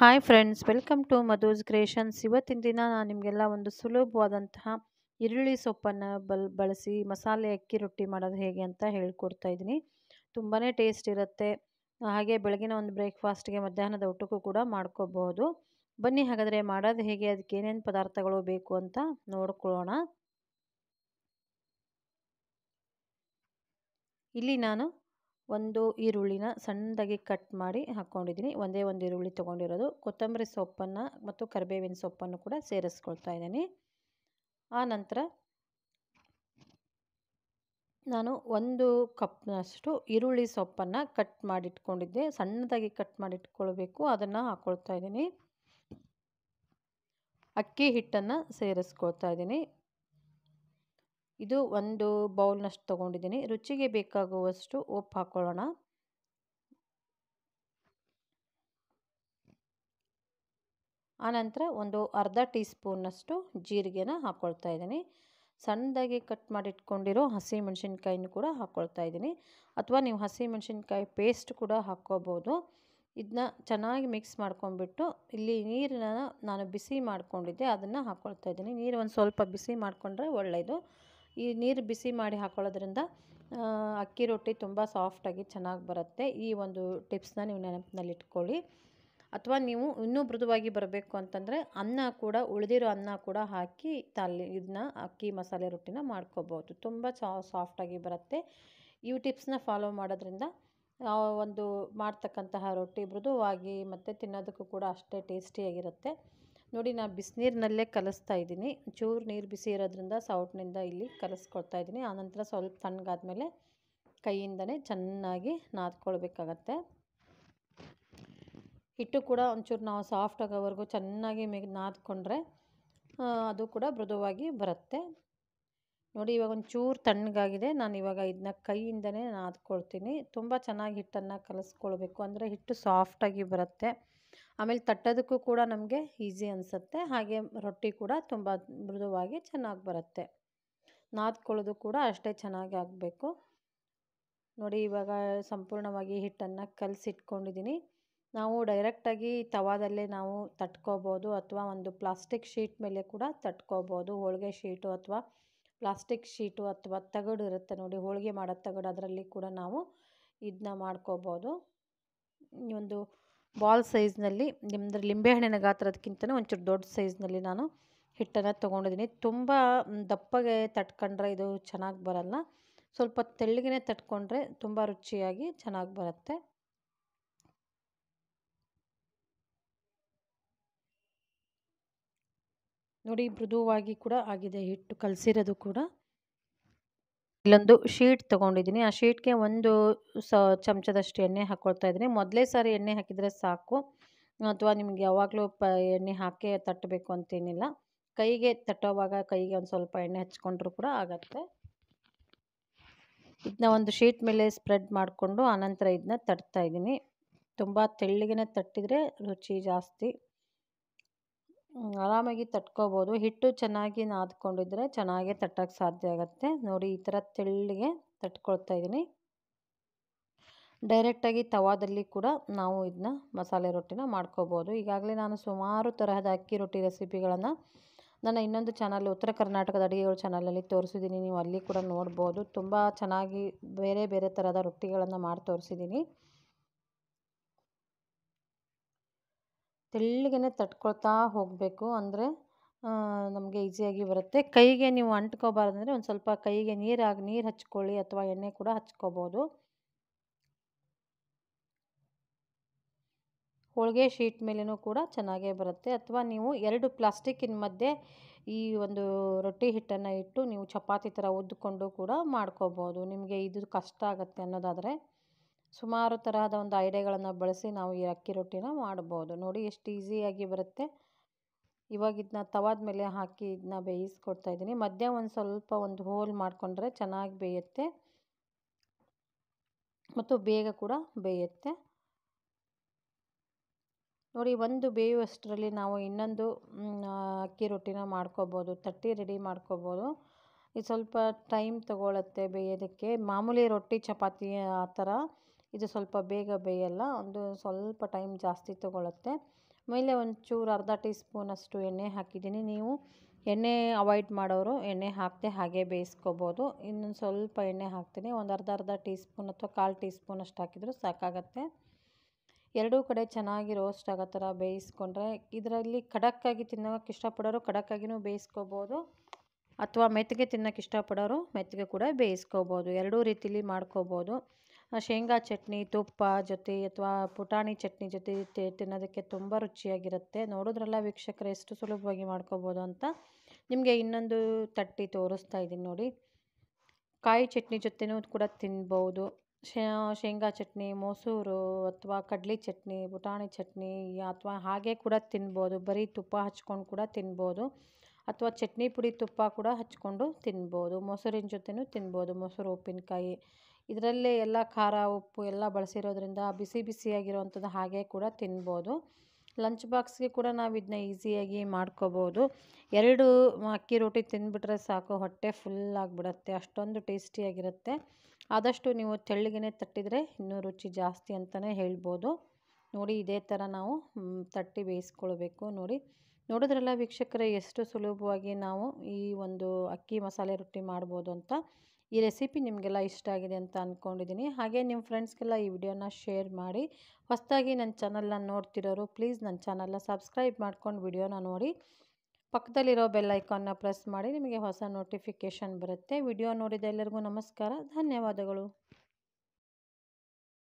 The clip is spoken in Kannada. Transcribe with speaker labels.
Speaker 1: hi friends welcome to Madhu's creations ಇವತ್ತಿನ ದಿನ ನಾನು ನಿಮಗೆಲ್ಲ ಒಂದು ಸುಲಭವಾದಂತಹ ಈರುಳ್ಳಿ ಸೊಪ್ಪನ್ನು ಬಲ್ ಬಳಸಿ ಮಸಾಲೆ ಅಕ್ಕಿ ರೊಟ್ಟಿ ಮಾಡೋದು ಹೇಗೆ ಅಂತ ಹೇಳ್ಕೊಡ್ತಾ ಇದ್ದೀನಿ ತುಂಬಾ ಟೇಸ್ಟ್ ಇರುತ್ತೆ ಹಾಗೆ ಬೆಳಗಿನ ಒಂದು ಬ್ರೇಕ್ಫಾಸ್ಟ್ಗೆ ಮಧ್ಯಾಹ್ನದ ಊಟಕ್ಕೂ ಕೂಡ ಮಾಡ್ಕೋಬಹುದು ಬನ್ನಿ ಹಾಗಾದರೆ ಮಾಡೋದು ಹೇಗೆ ಅದಕ್ಕೆ ಏನೇನು ಪದಾರ್ಥಗಳು ಬೇಕು ಅಂತ ನೋಡ್ಕೊಳ್ಳೋಣ ಇಲ್ಲಿ ನಾನು ಒಂದು ಈರುಳ್ಳಿನ ಸಣ್ಣದಾಗಿ ಕಟ್ ಮಾಡಿ ಹಾಕ್ಕೊಂಡಿದ್ದೀನಿ ಒಂದೇ ಒಂದು ಈರುಳ್ಳಿ ತೊಗೊಂಡಿರೋದು ಕೊತ್ತಂಬರಿ ಸೊಪ್ಪನ್ನು ಮತ್ತು ಕರಿಬೇವಿನ ಸೊಪ್ಪನ್ನು ಕೂಡ ಸೇರಿಸ್ಕೊಳ್ತಾ ಇದ್ದೀನಿ ಆ ನಂತರ ನಾನು ಒಂದು ಕಪ್ನಷ್ಟು ಈರುಳ್ಳಿ ಸೊಪ್ಪನ್ನು ಕಟ್ ಮಾಡಿಟ್ಕೊಂಡಿದ್ದೆ ಸಣ್ಣದಾಗಿ ಕಟ್ ಮಾಡಿಟ್ಕೊಳ್ಬೇಕು ಅದನ್ನು ಹಾಕ್ಕೊಳ್ತಾ ಇದ್ದೀನಿ ಅಕ್ಕಿ ಹಿಟ್ಟನ್ನು ಸೇರಿಸ್ಕೊಳ್ತಾ ಇದ್ದೀನಿ ಇದು ಒಂದು ಬೌಲ್ನಷ್ಟು ತೊಗೊಂಡಿದ್ದೀನಿ ರುಚಿಗೆ ಬೇಕಾಗುವಷ್ಟು ಉಪ್ಪು ಹಾಕ್ಕೊಳ್ಳೋಣ ಆನಂತರ ಒಂದು ಅರ್ಧ ಟೀ ಸ್ಪೂನ್ನಷ್ಟು ಜೀರಿಗೆನ ಹಾಕ್ಕೊಳ್ತಾ ಇದ್ದೀನಿ ಸಣ್ಣದಾಗಿ ಕಟ್ ಮಾಡಿಟ್ಕೊಂಡಿರೋ ಹಸಿ ಮೆಣಸಿನ್ಕಾಯಿನೂ ಕೂಡ ಹಾಕ್ಕೊಳ್ತಾ ಇದ್ದೀನಿ ಅಥವಾ ನೀವು ಹಸಿ ಮೆಣಸಿನ್ಕಾಯಿ ಪೇಸ್ಟ್ ಕೂಡ ಹಾಕ್ಕೋಬೋದು ಇದನ್ನ ಚೆನ್ನಾಗಿ ಮಿಕ್ಸ್ ಮಾಡ್ಕೊಂಡ್ಬಿಟ್ಟು ಇಲ್ಲಿ ನೀರನ್ನ ನಾನು ಬಿಸಿ ಮಾಡ್ಕೊಂಡಿದ್ದೆ ಅದನ್ನು ಹಾಕ್ಕೊಳ್ತಾ ಇದ್ದೀನಿ ನೀರು ಒಂದು ಸ್ವಲ್ಪ ಬಿಸಿ ಮಾಡಿಕೊಂಡ್ರೆ ಒಳ್ಳೆಯದು ಈ ನೀರು ಬಿಸಿ ಮಾಡಿ ಹಾಕೊಳ್ಳೋದ್ರಿಂದ ಅಕ್ಕಿ ರೊಟ್ಟಿ ತುಂಬ ಸಾಫ್ಟಾಗಿ ಚೆನ್ನಾಗಿ ಬರುತ್ತೆ ಈ ಒಂದು ಟಿಪ್ಸ್ನ ನೀವು ನೆನಪಿನಲ್ಲಿ ಇಟ್ಕೊಳ್ಳಿ ಅಥವಾ ನೀವು ಇನ್ನೂ ಮೃದುವಾಗಿ ಬರಬೇಕು ಅಂತಂದರೆ ಅನ್ನ ಕೂಡ ಉಳಿದಿರೋ ಅನ್ನ ಕೂಡ ಹಾಕಿ ತಾಲಿ ಇದನ್ನ ಅಕ್ಕಿ ಮಸಾಲೆ ರೊಟ್ಟಿನ ಮಾಡ್ಕೋಬೋದು ತುಂಬ ಚಾ ಸಾಫ್ಟಾಗಿ ಬರುತ್ತೆ ಈ ಟಿಪ್ಸ್ನ ಫಾಲೋ ಮಾಡೋದ್ರಿಂದ ಒಂದು ಮಾಡ್ತಕ್ಕಂತಹ ರೊಟ್ಟಿ ಮೃದುವಾಗಿ ಮತ್ತು ತಿನ್ನೋದಕ್ಕೂ ಕೂಡ ಅಷ್ಟೇ ಟೇಸ್ಟಿಯಾಗಿರುತ್ತೆ ನೋಡಿ ನಾನು ಬಿಸಿನೀರಿನಲ್ಲೇ ಕಲಿಸ್ತಾ ಇದ್ದೀನಿ ಚೂರು ನೀರು ಬಿಸಿ ಇರೋದ್ರಿಂದ ಸೌಟ್ನಿಂದ ಇಲ್ಲಿ ಕಲಿಸ್ಕೊಳ್ತಾ ಇದ್ದೀನಿ ಆನಂತರ ಸ್ವಲ್ಪ ತಣ್ಣಗಾದ್ಮೇಲೆ ಕೈಯಿಂದನೇ ಚೆನ್ನಾಗಿ ನಾದ್ಕೊಳ್ಬೇಕಾಗತ್ತೆ ಹಿಟ್ಟು ಕೂಡ ಒಂಚೂರು ನಾವು ಸಾಫ್ಟ್ ಆಗೋವರೆಗೂ ಚೆನ್ನಾಗಿ ಮೆ ನಾದ್ಕೊಂಡ್ರೆ ಅದು ಕೂಡ ಮೃದುವಾಗಿ ಬರುತ್ತೆ ನೋಡಿ ಇವಾಗ ಒಂಚೂರು ತಣ್ಣಗಾಗಿದೆ ನಾನು ಇವಾಗ ಇದನ್ನ ಕೈಯಿಂದನೇ ನಾದ್ಕೊಳ್ತೀನಿ ತುಂಬ ಚೆನ್ನಾಗಿ ಹಿಟ್ಟನ್ನು ಕಲಿಸ್ಕೊಳ್ಬೇಕು ಅಂದರೆ ಹಿಟ್ಟು ಸಾಫ್ಟಾಗಿ ಬರುತ್ತೆ ಆಮೇಲೆ ತಟ್ಟೋದಕ್ಕೂ ಕೂಡ ನಮಗೆ ಈಸಿ ಅನಿಸುತ್ತೆ ಹಾಗೆ ರೊಟ್ಟಿ ಕೂಡ ತುಂಬ ಮೃದುವಾಗಿ ಚೆನ್ನಾಗಿ ಬರುತ್ತೆ ನಾದ್ಕೊಳ್ಳೋದು ಕೂಡ ಅಷ್ಟೇ ಚೆನ್ನಾಗಿ ಆಗಬೇಕು ನೋಡಿ ಇವಾಗ ಸಂಪೂರ್ಣವಾಗಿ ಹಿಟ್ಟನ್ನು ಕಲಸಿಟ್ಕೊಂಡಿದ್ದೀನಿ ನಾವು ಡೈರೆಕ್ಟಾಗಿ ತವಾದಲ್ಲೇ ನಾವು ತಟ್ಕೋಬೋದು ಅಥವಾ ಒಂದು ಪ್ಲಾಸ್ಟಿಕ್ ಶೀಟ್ ಮೇಲೆ ಕೂಡ ತಟ್ಕೋಬೋದು ಹೋಳಿಗೆ ಶೀಟು ಅಥವಾ ಪ್ಲಾಸ್ಟಿಕ್ ಶೀಟು ಅಥವಾ ತಗಡು ಇರುತ್ತೆ ನೋಡಿ ಹೋಳಿಗೆ ಮಾಡೋ ತಗಡು ಅದರಲ್ಲಿ ಕೂಡ ನಾವು ಇದನ್ನ ಮಾಡ್ಕೋಬೋದು ಒಂದು ಬಾಲ್ ಸೈಜ್ನಲ್ಲಿ ನಿಮ್ಮದು ಲಿಂಬೆಹಣ್ಣಿನ ಗಾತ್ರದಕ್ಕಿಂತಲೂ ಒಂಚೂರು ದೊಡ್ಡ ಸೈಜ್ನಲ್ಲಿ ನಾನು ಹಿಟ್ಟನ್ನು ತೊಗೊಂಡಿದ್ದೀನಿ ತುಂಬ ದಪ್ಪಗೆ ತಟ್ಕೊಂಡ್ರೆ ಇದು ಚೆನ್ನಾಗಿ ಬರಲ್ಲ ಸ್ವಲ್ಪ ತೆಳ್ಳಗಿನೇ ತಟ್ಕೊಂಡ್ರೆ ತುಂಬ ರುಚಿಯಾಗಿ ಚೆನ್ನಾಗಿ ಬರುತ್ತೆ ನೋಡಿ ಮೃದುವಾಗಿ ಕೂಡ ಆಗಿದೆ ಹಿಟ್ಟು ಕಲಸಿರೋದು ಕೂಡ ಇಲ್ಲೊಂದು ಶೀಟ್ ತಗೊಂಡಿದ್ದೀನಿ ಆ ಶೀಟ್ಗೆ ಒಂದು ಸ ಚಮಚದಷ್ಟು ಎಣ್ಣೆ ಹಾಕ್ಕೊಳ್ತಾ ಇದ್ದೀನಿ ಮೊದಲೇ ಸಾರಿ ಎಣ್ಣೆ ಹಾಕಿದರೆ ಸಾಕು ಅಥವಾ ನಿಮಗೆ ಯಾವಾಗಲೂ ಪ ಎಣ್ಣೆ ಹಾಕಿ ತಟ್ಟಬೇಕು ಅಂತೇನಿಲ್ಲ ಕೈಗೆ ತಟ್ಟೋವಾಗ ಕೈಗೆ ಒಂದು ಸ್ವಲ್ಪ ಎಣ್ಣೆ ಹಚ್ಕೊಂಡ್ರೂ ಕೂಡ ಆಗತ್ತೆ ಇದನ್ನ ಒಂದು ಶೀಟ್ ಮೇಲೆ ಸ್ಪ್ರೆಡ್ ಮಾಡಿಕೊಂಡು ಆನಂತರ ಇದನ್ನ ತಟ್ತಾ ಇದ್ದೀನಿ ತುಂಬ ತೆಳ್ಳಗಿನ ತಟ್ಟಿದರೆ ರುಚಿ ಜಾಸ್ತಿ ಆರಾಮಾಗಿ ತಟ್ಕೋಬೋದು ಹಿಟ್ಟು ಚೆನ್ನಾಗಿ ನಾದ್ಕೊಂಡಿದ್ರೆ ಚೆನ್ನಾಗೆ ತಟ್ಟಕ್ಕೆ ಸಾಧ್ಯ ಆಗುತ್ತೆ ನೋಡಿ ಈ ಥರ ತೆಳ್ಳಗೆ ತಟ್ಕೊಳ್ತಾ ಇದ್ದೀನಿ ಡೈರೆಕ್ಟಾಗಿ ತವಾದಲ್ಲಿ ಕೂಡ ನಾವು ಇದನ್ನ ಮಸಾಲೆ ರೊಟ್ಟಿನ ಮಾಡ್ಕೋಬೋದು ಈಗಾಗಲೇ ನಾನು ಸುಮಾರು ತರಹದ ಅಕ್ಕಿ ರೊಟ್ಟಿ ರೆಸಿಪಿಗಳನ್ನು ನನ್ನ ಇನ್ನೊಂದು ಚಾನಲ್ ಉತ್ತರ ಕರ್ನಾಟಕದ ಅಡುಗೆಗಳು ಚಾನಲಲ್ಲಿ ತೋರಿಸಿದ್ದೀನಿ ನೀವು ಅಲ್ಲಿ ಕೂಡ ನೋಡ್ಬೋದು ತುಂಬ ಚೆನ್ನಾಗಿ ಬೇರೆ ಬೇರೆ ಥರದ ರೊಟ್ಟಿಗಳನ್ನು ಮಾಡಿ ತೋರಿಸಿದ್ದೀನಿ ತೆಳ್ಳಗೆ ತಟ್ಕೊಳ್ತಾ ಹೋಗಬೇಕು ಅಂದರೆ ನಮಗೆ ಈಸಿಯಾಗಿ ಬರುತ್ತೆ ಕೈಗೆ ನೀವು ಅಂದರೆ ಒಂದು ಸ್ವಲ್ಪ ಕೈಗೆ ನೀರಾಗಿ ನೀರು ಹಚ್ಕೊಳ್ಳಿ ಅಥವಾ ಎಣ್ಣೆ ಕೂಡ ಹಚ್ಕೋಬೋದು ಹೋಳಿಗೆ ಶೀಟ್ ಮೇಲೂ ಕೂಡ ಚೆನ್ನಾಗೇ ಬರುತ್ತೆ ಅಥವಾ ನೀವು ಎರಡು ಪ್ಲಾಸ್ಟಿಕ್ಕಿನ ಮಧ್ಯೆ ಈ ಒಂದು ರೊಟ್ಟಿ ಹಿಟ್ಟನ್ನು ಇಟ್ಟು ನೀವು ಚಪಾತಿ ಥರ ಉದ್ದುಕೊಂಡು ಕೂಡ ಮಾಡ್ಕೋಬೋದು ನಿಮಗೆ ಇದು ಕಷ್ಟ ಆಗುತ್ತೆ ಅನ್ನೋದಾದರೆ ಸುಮಾರು ತರಹದ ಒಂದು ಐಡಿಯಾಗಳನ್ನು ಬಳಸಿ ನಾವು ಈ ಅಕ್ಕಿ ರೊಟ್ಟಿನ ಮಾಡ್ಬೋದು ನೋಡಿ ಎಷ್ಟು ಈಸಿಯಾಗಿ ಬರುತ್ತೆ ಇವಾಗ ಇದನ್ನ ತವಾದ ಮೇಲೆ ಹಾಕಿ ಇದನ್ನ ಬೇಯಿಸ್ಕೊಡ್ತಾ ಇದ್ದೀನಿ ಮಧ್ಯ ಒಂದು ಸ್ವಲ್ಪ ಒಂದು ಹೋಲ್ ಮಾಡಿಕೊಂಡ್ರೆ ಚೆನ್ನಾಗಿ ಬೇಯುತ್ತೆ ಮತ್ತು ಬೇಗ ಕೂಡ ಬೇಯುತ್ತೆ ನೋಡಿ ಒಂದು ಬೇಯುವಷ್ಟರಲ್ಲಿ ನಾವು ಇನ್ನೊಂದು ಅಕ್ಕಿ ರೊಟ್ಟಿನ ಮಾಡ್ಕೋಬೋದು ತಟ್ಟಿ ರೆಡಿ ಮಾಡ್ಕೋಬೋದು ಇದು ಸ್ವಲ್ಪ ಟೈಮ್ ತಗೊಳ್ಳುತ್ತೆ ಬೇಯೋದಕ್ಕೆ ಮಾಮೂಲಿ ರೊಟ್ಟಿ ಚಪಾತಿ ಆ ಥರ ಇದು ಸ್ವಲ್ಪ ಬೇಗ ಬೇಯಲ್ಲ ಒಂದು ಸ್ವಲ್ಪ ಟೈಮ್ ಜಾಸ್ತಿ ತೊಗೊಳುತ್ತೆ ಮೇಲೆ ಒಂಚೂರು ಅರ್ಧ ಟೀ ಸ್ಪೂನಷ್ಟು ಎಣ್ಣೆ ಹಾಕಿದ್ದೀನಿ ನೀವು ಎಣ್ಣೆ ಅವಾಯ್ಡ್ ಮಾಡೋರು ಎಣ್ಣೆ ಹಾಕದೆ ಹಾಗೆ ಬೇಯಿಸ್ಕೋಬೋದು ಇನ್ನೊಂದು ಸ್ವಲ್ಪ ಎಣ್ಣೆ ಹಾಕ್ತೀನಿ ಒಂದು ಅರ್ಧ ಅರ್ಧ ಟೀ ಸ್ಪೂನ್ ಅಥವಾ ಕಾಲು ಟೀ ಸ್ಪೂನ್ ಅಷ್ಟು ಹಾಕಿದರೂ ಸಾಕಾಗತ್ತೆ ಎರಡೂ ಕಡೆ ಚೆನ್ನಾಗಿ ರೋಸ್ಟ್ ಆಗೋ ಥರ ಬೇಯಿಸ್ಕೊಂಡ್ರೆ ಇದರಲ್ಲಿ ಖಡಕ್ಕಾಗಿ ತಿನ್ನೋಕ್ಕೆ ಇಷ್ಟಪಡೋರು ಖಡಕ್ಕಾಗಿಯೂ ಬೇಯಿಸ್ಕೋಬೋದು ಅಥವಾ ಮೆತ್ತಗೆ ತಿನ್ನೋಕ್ಕೆ ಇಷ್ಟಪಡೋರು ಮೆತ್ತಗೆ ಕೂಡ ಬೇಯಿಸ್ಕೋಬೋದು ಎರಡೂ ರೀತಿಲಿ ಮಾಡ್ಕೋಬೋದು ಶೇಂಗಾ ಚಟ್ನಿ ತುಪ್ಪ ಜೊತೆ ಅಥವಾ ಪುಟಾಣಿ ಚಟ್ನಿ ಜೊತೆ ತಿನ್ನೋದಕ್ಕೆ ತುಂಬ ರುಚಿಯಾಗಿರುತ್ತೆ ನೋಡಿದ್ರಲ್ಲ ವೀಕ್ಷಕರು ಎಷ್ಟು ಸುಲಭವಾಗಿ ಮಾಡ್ಕೋಬೋದು ಅಂತ ನಿಮಗೆ ಇನ್ನೊಂದು ತಟ್ಟಿ ತೋರಿಸ್ತಾ ಇದ್ದೀನಿ ನೋಡಿ ಕಾಯಿ ಚಟ್ನಿ ಜೊತೆನೂ ಕೂಡ ತಿನ್ಬೋದು ಶೇಂಗಾ ಚಟ್ನಿ ಮೊಸರು ಅಥವಾ ಕಡ್ಲಿ ಚಟ್ನಿ ಪುಟಾಣಿ ಚಟ್ನಿ ಅಥವಾ ಹಾಗೆ ಕೂಡ ತಿನ್ಬೋದು ಬರೀ ತುಪ್ಪ ಹಚ್ಕೊಂಡು ಕೂಡ ತಿನ್ಬೋದು ಅಥವಾ ಚಟ್ನಿ ಪುಡಿ ತುಪ್ಪ ಕೂಡ ಹಚ್ಕೊಂಡು ತಿನ್ಬೋದು ಮೊಸರಿನ ಜೊತೆನೂ ತಿನ್ಬೋದು ಮೊಸರು ಉಪ್ಪಿನಕಾಯಿ ಇದರಲ್ಲೇ ಎಲ್ಲ ಖಾರ ಉಪ್ಪು ಎಲ್ಲ ಬಳಸಿರೋದ್ರಿಂದ ಬಿಸಿ ಬಿಸಿಯಾಗಿರೋವಂಥದ್ದು ಹಾಗೆ ಕೂಡ ತಿನ್ಬೋದು ಲಂಚ್ ಬಾಕ್ಸ್ಗೆ ಕೂಡ ನಾವು ಇದನ್ನ ಈಸಿಯಾಗಿ ಮಾಡ್ಕೋಬೋದು ಎರಡು ಅಕ್ಕಿ ರೊಟ್ಟಿ ತಿಂದುಬಿಟ್ರೆ ಸಾಕು ಹೊಟ್ಟೆ ಫುಲ್ ಆಗಿಬಿಡುತ್ತೆ ಅಷ್ಟೊಂದು ಟೇಸ್ಟಿಯಾಗಿರುತ್ತೆ ಆದಷ್ಟು ನೀವು ತೆಳ್ಳಿಗೆನೆ ತಟ್ಟಿದರೆ ಇನ್ನೂ ರುಚಿ ಜಾಸ್ತಿ ಅಂತಲೇ ಹೇಳ್ಬೋದು ನೋಡಿ ಇದೇ ಥರ ನಾವು ತಟ್ಟಿ ಬೇಯಿಸ್ಕೊಳ್ಬೇಕು ನೋಡಿ ನೋಡಿದ್ರಲ್ಲ ವೀಕ್ಷಕರೇ ಎಷ್ಟು ಸುಲಭವಾಗಿ ನಾವು ಈ ಒಂದು ಅಕ್ಕಿ ಮಸಾಲೆ ರೊಟ್ಟಿ ಮಾಡ್ಬೋದು ಅಂತ ಈ ರೆಸಿಪಿ ನಿಮಗೆಲ್ಲ ಇಷ್ಟ ಆಗಿದೆ ಅಂತ ಅಂದ್ಕೊಂಡಿದ್ದೀನಿ ಹಾಗೆ ನಿಮ್ಮ ಫ್ರೆಂಡ್ಸ್ಗೆಲ್ಲ ಈ ವಿಡಿಯೋನ ಶೇರ್ ಮಾಡಿ ಹೊಸದಾಗಿ ನನ್ನ ಚಾನಲ್ನ ನೋಡ್ತಿರೋರು ಪ್ಲೀಸ್ ನನ್ನ ಚಾನಲ್ನ ಸಬ್ಸ್ಕ್ರೈಬ್ ಮಾಡ್ಕೊಂಡು ವಿಡಿಯೋನ ನೋಡಿ ಪಕ್ಕದಲ್ಲಿರೋ ಐಕಾನ್ನ ಪ್ರೆಸ್ ಮಾಡಿ ನಿಮಗೆ ಹೊಸ ನೋಟಿಫಿಕೇಷನ್ ಬರುತ್ತೆ ವಿಡಿಯೋ ನೋಡಿದ ಎಲ್ಲರಿಗೂ ನಮಸ್ಕಾರ ಧನ್ಯವಾದಗಳು